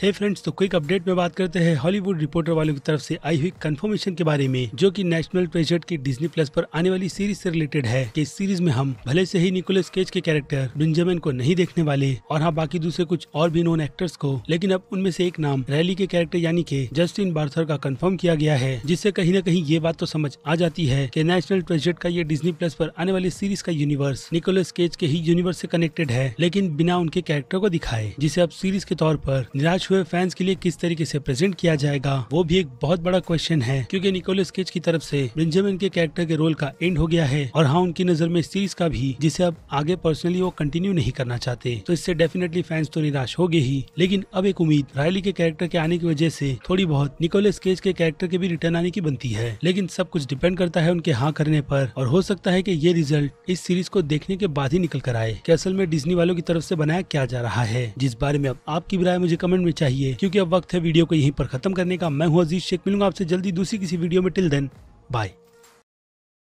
हे hey friends तो quick update में बात करते हैं हॉलीवुड रिपोर्टर वालों की तरफ से आई हुई कंफर्मेशन के बारे में जो कि नेशनल ट्रेजर की डिज्नी प्लस पर आने वाली सीरीज से रिलेटेड है कि सीरीज में हम भले से ही निकोलस केज के कैरेक्टर बेंजामिन को नहीं देखने वाले और हाँ बाकी दूसरे कुछ और भी नोन एक्टर्स को लेकिन अब उनमें से एक नाम रैली के कैरेक्टर यानी के जस्टिन बार्थर का कन्फर्म किया गया है जिससे कहीं न कहीं ये बात तो समझ आ जाती है की नेशनल ट्रेजर का ये डिज्नी प्लस पर आने वाली सीरीज का यूनिवर्स निकोलस केज के ही यूनिवर्स से कनेक्टेड है लेकिन बिना उनके कैरेक्टर को दिखाए जिसे अब सीरीज के तौर पर निराश हुए फैंस के लिए किस तरीके से प्रेजेंट किया जाएगा वो भी एक बहुत बड़ा क्वेश्चन है क्योंकि निकोलस केज की तरफ से बेंजामिन के कैरेक्टर के रोल का एंड हो गया है और हाँ उनकी नजर में सीरीज का भी जिसे अब आगे पर्सनली वो कंटिन्यू नहीं करना चाहते तो इससे डेफिनेटली फैंस तो निराश हो गए ही लेकिन अब एक उम्मीद रायली के कैरेक्टर के आने की वजह से थोड़ी बहुत निकोलस केज के कैरेक्टर के भी रिटर्न आने की बनती है लेकिन सब कुछ डिपेंड करता है उनके हाँ करने पर और हो सकता है की ये रिजल्ट इस सीरीज को देखने के बाद ही निकल कर आए कि असल में डिज्नी वालों की तरफ से बनाया क्या जा रहा है जिस बारे में अब आपकी राय मुझे कमेंट में चाहिए क्योंकि अब वक्त है वीडियो को यहीं पर खत्म करने का मैं हूं अजीज शेख मिलूंगा आपसे जल्दी दूसरी किसी वीडियो में टिल देन बाय